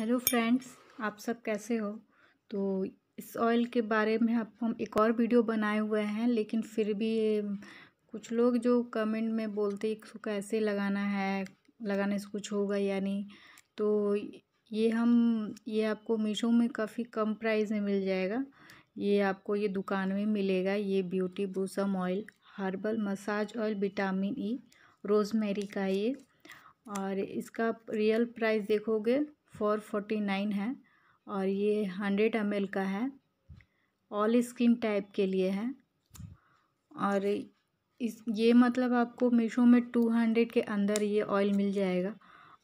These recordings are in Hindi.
हेलो फ्रेंड्स आप सब कैसे हो तो इस ऑयल के बारे में आप हम एक और वीडियो बनाए हुए हैं लेकिन फिर भी कुछ लोग जो कमेंट में बोलते इसको कैसे लगाना है लगाने से कुछ होगा या नहीं तो ये हम ये आपको मीशो में काफ़ी कम प्राइस में मिल जाएगा ये आपको ये दुकान में मिलेगा ये ब्यूटी बूसम oil herbal massage oil vitamin E rosemary का ये और इसका रियल प्राइस देखोगे फोर फोर्टी नाइन है और ये हंड्रेड एम का है ऑल स्किन टाइप के लिए है और इस ये मतलब आपको मीशो में टू हंड्रेड के अंदर ये ऑयल मिल जाएगा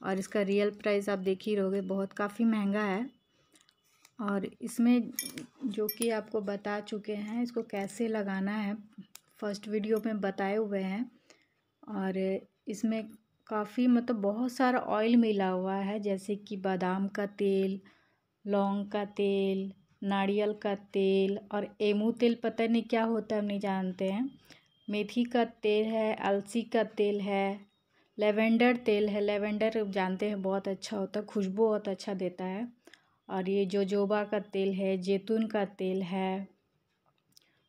और इसका रियल प्राइस आप देख ही रहोगे बहुत काफ़ी महंगा है और इसमें जो कि आपको बता चुके हैं इसको कैसे लगाना है फर्स्ट वीडियो में बताए हुए हैं और इसमें काफ़ी मतलब बहुत सारा ऑयल मिला हुआ है जैसे कि बादाम का तेल लौंग का तेल नारियल का तेल और एमू तेल पता नहीं क्या होता है हम नहीं जानते हैं मेथी का तेल है अलसी का तेल है लेवेंडर तेल है लेवेंडर जानते हैं बहुत अच्छा होता है खुशबू बहुत अच्छा देता है और ये जोजोबा का तेल है जैतून का तेल है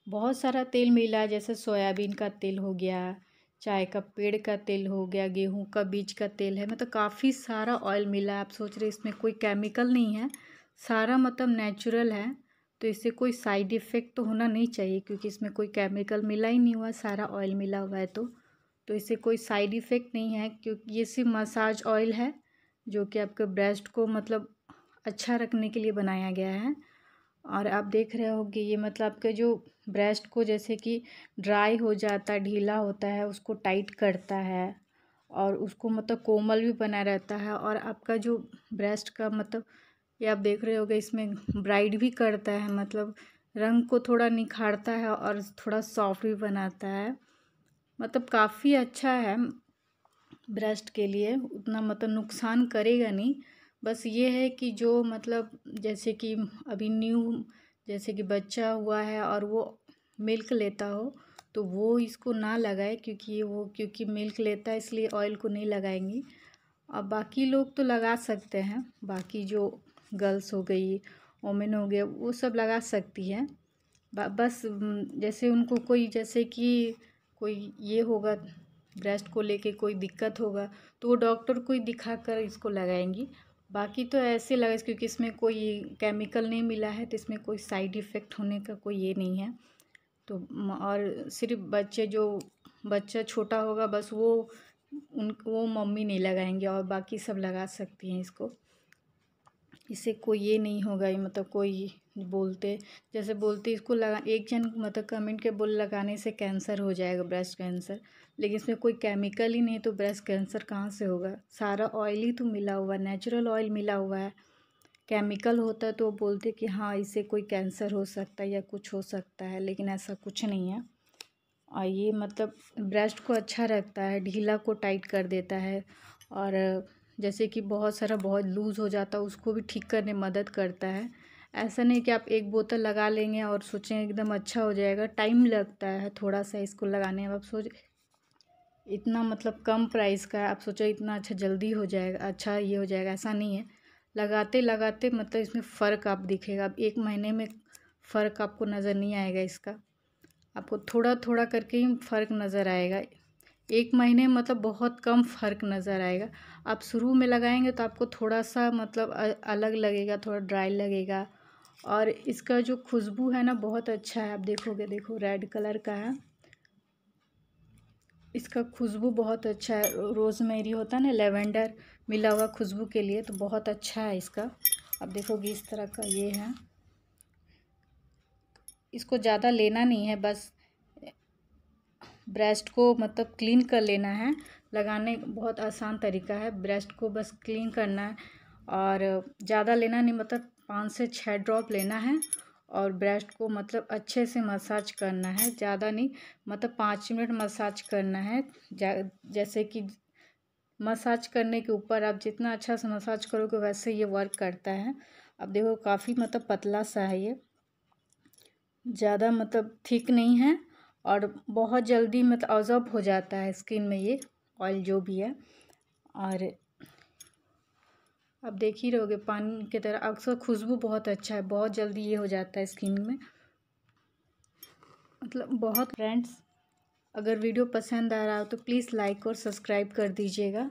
बहुत सारा तेल मिला जैसे सोयाबीन का तेल हो गया चाय का पेड़ का तेल हो गया गेहूं का बीज का तेल है मतलब काफ़ी सारा ऑयल मिला है आप सोच रहे इसमें कोई केमिकल नहीं है सारा मतलब नेचुरल है तो इससे कोई साइड इफ़ेक्ट तो होना नहीं चाहिए क्योंकि इसमें कोई केमिकल मिला ही नहीं हुआ सारा ऑयल मिला हुआ है तो तो इससे कोई साइड इफ़ेक्ट नहीं है क्योंकि ये सिर्फ मसाज ऑयल है जो कि आपके ब्रेस्ट को मतलब अच्छा रखने के लिए बनाया गया है और आप देख रहे होगे ये मतलब आपके जो ब्रेस्ट को जैसे कि ड्राई हो जाता है ढीला होता है उसको टाइट करता है और उसको मतलब कोमल भी बना रहता है और आपका जो ब्रेस्ट का मतलब ये आप देख रहे होगे इसमें ब्राइट भी करता है मतलब रंग को थोड़ा निखारता है और थोड़ा सॉफ्ट भी बनाता है मतलब काफ़ी अच्छा है ब्रेस्ट के लिए उतना मतलब नुकसान करेगा नहीं बस ये है कि जो मतलब जैसे कि अभी न्यू जैसे कि बच्चा हुआ है और वो मिल्क लेता हो तो वो इसको ना लगाए क्योंकि वो क्योंकि मिल्क लेता है इसलिए ऑयल को नहीं लगाएंगी और बाकी लोग तो लगा सकते हैं बाकी जो गर्ल्स हो गई वोमेन हो गए वो सब लगा सकती है बस जैसे उनको कोई जैसे कि कोई ये होगा ब्रेस्ट को लेके कोई दिक्कत होगा तो वो डॉक्टर को दिखा कर इसको लगाएंगी बाकी तो ऐसे लगा क्योंकि इसमें कोई केमिकल नहीं मिला है तो इसमें कोई साइड इफ़ेक्ट होने का कोई ये नहीं है तो और सिर्फ बच्चे जो बच्चा छोटा होगा बस वो उन वो मम्मी नहीं लगाएंगे और बाकी सब लगा सकती हैं इसको इससे कोई ये नहीं होगा मतलब कोई बोलते जैसे बोलते इसको लगा एक जन मतलब कमेंट के बोल लगाने से कैंसर हो जाएगा ब्रेस्ट कैंसर लेकिन इसमें कोई केमिकल ही नहीं तो ब्रेस्ट कैंसर कहाँ से होगा सारा ऑयल ही तो मिला हुआ नेचुरल ऑयल मिला हुआ है केमिकल होता तो बोलते कि हाँ इससे कोई कैंसर हो सकता है या कुछ हो सकता है लेकिन ऐसा कुछ नहीं है और ये मतलब ब्रेस्ट को अच्छा रखता है ढीला को टाइट कर देता है और जैसे कि बहुत सारा बहुत लूज़ हो जाता है उसको भी ठीक करने मदद करता है ऐसा नहीं कि आप एक बोतल लगा लेंगे और सोचें एकदम अच्छा हो जाएगा टाइम लगता है थोड़ा सा इसको लगाने में आप सोच इतना मतलब कम प्राइस का है आप सोचो इतना अच्छा जल्दी हो जाएगा अच्छा ये हो जाएगा ऐसा नहीं है लगाते लगाते मतलब इसमें फ़र्क आप दिखेगा अब एक महीने में फ़र्क आपको नज़र नहीं आएगा इसका आपको थोड़ा थोड़ा करके ही फ़र्क नज़र आएगा एक महीने मतलब बहुत कम फ़र्क नज़र आएगा आप शुरू में लगाएंगे तो आपको थोड़ा सा मतलब अलग लगेगा थोड़ा ड्राई लगेगा और इसका जो खुशबू है ना बहुत अच्छा है आप देखोगे देखो रेड कलर का है इसका खुशबू बहुत अच्छा है रोज़मेरी होता है ना लेवेंडर मिला हुआ खुशबू के लिए तो बहुत अच्छा है इसका अब देखोगे इस तरह का ये है इसको ज़्यादा लेना नहीं है बस ब्रेस्ट को मतलब क्लीन कर लेना है लगाने बहुत आसान तरीका है ब्रेस्ट को बस क्लीन करना है और ज़्यादा लेना नहीं मतलब पाँच से छः ड्रॉप लेना है और ब्रेस्ट को मतलब अच्छे से मसाज करना है ज़्यादा नहीं मतलब पाँच मिनट मसाज करना है जैसे कि मसाज करने के ऊपर आप जितना अच्छा से मसाज करोगे वैसे ये वर्क करता है अब देखो काफ़ी मतलब पतला सा है ये ज़्यादा मतलब ठीक नहीं है और बहुत जल्दी मतलब ऑब्जॉर्ब हो जाता है स्किन में ये ऑयल जो भी है और आप देख ही रहोगे पानी की तरह अक्सर खुशबू बहुत अच्छा है बहुत जल्दी ये हो जाता है स्किन में मतलब बहुत फ्रेंड्स अगर वीडियो पसंद आ रहा हो तो प्लीज़ लाइक और सब्सक्राइब कर दीजिएगा